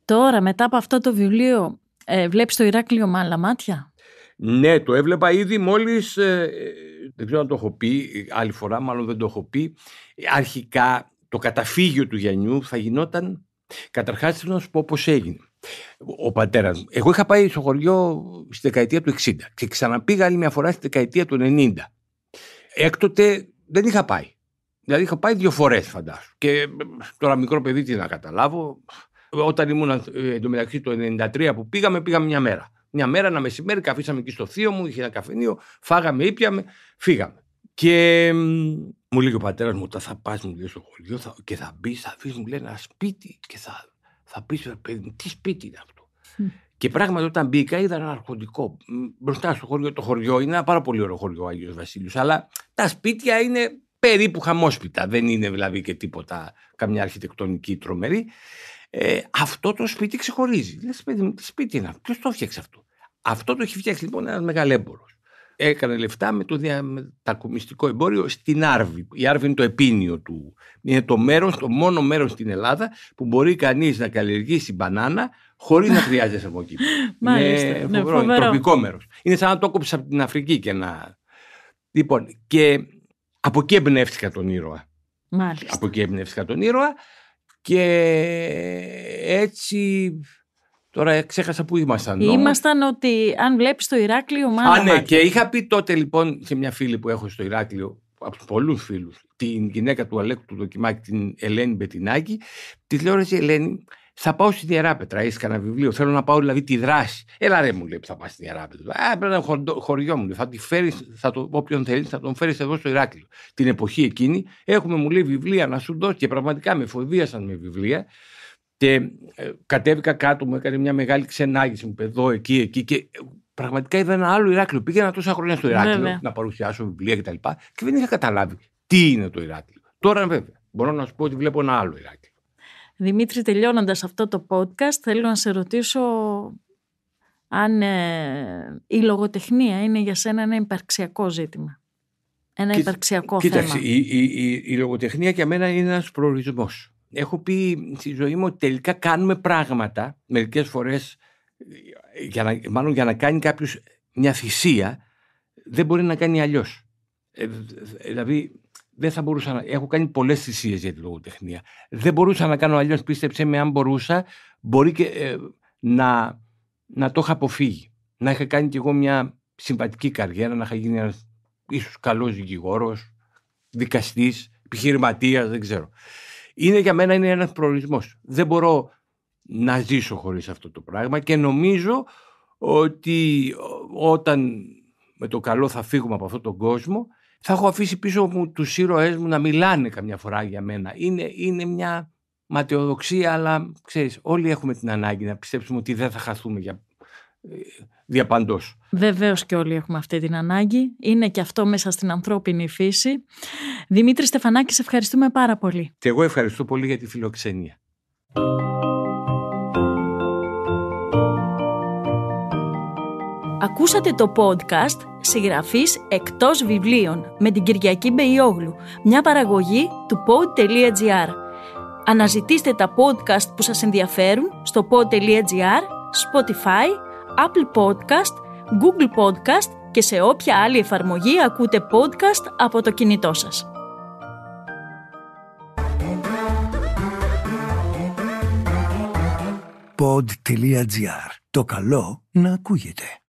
Τώρα μετά από αυτό το βιβλίο ε, βλέπεις το Ηράκλειο με άλλα μάτια. Ναι, το έβλεπα ήδη μόλις, ε, δεν ξέρω αν το έχω πει άλλη φορά, μάλλον δεν το έχω πει, αρχικά το καταφύγιο του Γιαννιού θα γινόταν, καταρχάς θέλω να σου πω πώς έγινε. Ο πατέρας μου. Εγώ είχα πάει στο χωριό στη δεκαετία του 60 και ξαναπήγα άλλη μια φορά στη δεκαετία του 90. Έκτοτε δεν είχα πάει. Δηλαδή είχα πάει δύο φορές, φαντάσου. Και τώρα μικρό παιδί τι να καταλάβω. Όταν ήμουν ε, εντωμεταξύ το 1993 που πήγαμε, πήγαμε μια μέρα. Μια μέρα, ένα μεσημέρι, καθίσαμε εκεί στο θείο μου, είχε ένα καφενείο, φάγαμε, ήπιαμε, φύγαμε. Και μου λέει ο πατέρας μου, όταν θα πας, μου λέει στο σχολείο θα... και θα μπεις, θα αφήσει, μου ένα σπίτι και θα, θα πεις, παιδί μου, τι σπίτι είναι αυτό. Και πράγματι, όταν μπήκα, είδα ένα αρχοντικό μπροστά στο χωριό. Το χωριό είναι ένα πάρα πολύ ωραίο χωριό, Άγιος Βασίλειος. Αλλά τα σπίτια είναι περίπου χαμόσπιτα. Δεν είναι δηλαδή και τίποτα, καμιά αρχιτεκτονική τρομερή. Ε, αυτό το σπίτι ξεχωρίζει. Λες, παιδί μου, τι σπίτι είναι αυτό. Ποιος το φτιάξει αυτό. Αυτό το έχει φτιάξει λοιπόν ένας μεγαλέμπορο έκανε λεφτά με το διαμετακομιστικό εμπόριο στην Άρβη. Η Άρβη είναι το επίνιο του. Είναι το μέρος, το μόνο μέρος στην Ελλάδα που μπορεί κανείς να καλλιεργήσει μπανάνα χωρίς να χρειάζεται από εκεί. Μάλιστα. Είναι ναι, τροπικό μέρος. Είναι σαν να το κόψεις από την Αφρική και να... Λοιπόν, και από εκεί εμπνεύστηκα τον ήρωα. Μάλιστα. Από εκεί εμπνεύστηκα τον ήρωα και έτσι Τώρα ξέχασα που ήμασταν. Ήμασταν ότι αν βλέπεις το Ηράκλειο, μάλλον. Α, ναι, και είχα πει τότε λοιπόν σε μια φίλη που έχω στο Ηράκλειο, από πολλούς φίλους, την γυναίκα του Αλέκου του Δοκιμάκη, την Ελένη Μπετινάκη, τη λέω ρε Ελένη, θα πάω στην Ιερά Πέτρα. κανένα βιβλίο. Θέλω να πάω δηλαδή τη δράση. Έλα ρε μου λέει που θα πας στην Ιερά Πέτρα. Α, πρέπει να χωριό, χωριό μου Θα τη φέρεις, όποιον θέλεις, θα τον φέρεις εδώ στο Ηράκλειο. Την εποχή εκείνη έχουμε μου λέει βιβλία να σου δώσει και πραγματικά με φοβίασαν με βιβλία. Και ε, κατέβηκα κάτω, μου έκανε μια μεγάλη ξενάγηση, μου εδώ, εκεί, εκεί. Και ε, πραγματικά είδα ένα άλλο Ηράκλειο. Πήγαινα τόσα χρόνια στο Ηράκλειο ναι, να παρουσιάσω βιβλία κτλ. Και, και, δεν είχα καταλάβει τι είναι το Ηράκλειο. Τώρα βέβαια μπορώ να σου πω ότι βλέπω ένα άλλο Ηράκλειο. Δημήτρη, τελειώνοντας αυτό το podcast, θέλω να σε ρωτήσω αν ε, η λογοτεχνία είναι για σένα ένα υπαρξιακό ζήτημα. Ένα υπαρξιακό θέμα. Κοίταξε, η, η, η, λογοτεχνία για μένα είναι ένας προορισμός έχω πει στη ζωή μου ότι τελικά κάνουμε πράγματα μερικές φορές για να, μάλλον για να κάνει κάποιος μια θυσία δεν μπορεί να κάνει αλλιώς. Ε, δηλαδή δεν θα μπορούσα να... Έχω κάνει πολλές θυσίες για τη λογοτεχνία. Δεν μπορούσα να κάνω αλλιώς πίστεψε με αν μπορούσα μπορεί και ε, να, να το είχα αποφύγει. Να είχα κάνει κι εγώ μια συμβατική καριέρα, να είχα γίνει ένας ίσως καλός δικηγόρος, δικαστής, επιχειρηματίας, δεν ξέρω είναι για μένα είναι ένας προορισμός. Δεν μπορώ να ζήσω χωρίς αυτό το πράγμα και νομίζω ότι όταν με το καλό θα φύγουμε από αυτόν τον κόσμο θα έχω αφήσει πίσω μου τους ήρωές μου να μιλάνε καμιά φορά για μένα. Είναι, είναι μια ματαιοδοξία αλλά ξέρεις όλοι έχουμε την ανάγκη να πιστέψουμε ότι δεν θα χαθούμε για Διαπαντό. Βεβαίως και όλοι έχουμε αυτή την ανάγκη. Είναι και αυτό μέσα στην ανθρώπινη φύση. Δημήτρη Στεφανάκη, σε ευχαριστούμε πάρα πολύ. Και εγώ ευχαριστώ πολύ για τη φιλοξενία. Ακούσατε το podcast «Συγγραφής εκτός βιβλίων» με την Κυριακή Μπεϊόγλου, μια παραγωγή του pod.gr. Αναζητήστε τα podcast που σας ενδιαφέρουν στο pod.gr, Spotify Apple Podcast, Google Podcast και σε όποια άλλη εφαρμογή ακούτε podcast από το κινητό σας. Pod.gr. Το καλό να ακούγεται.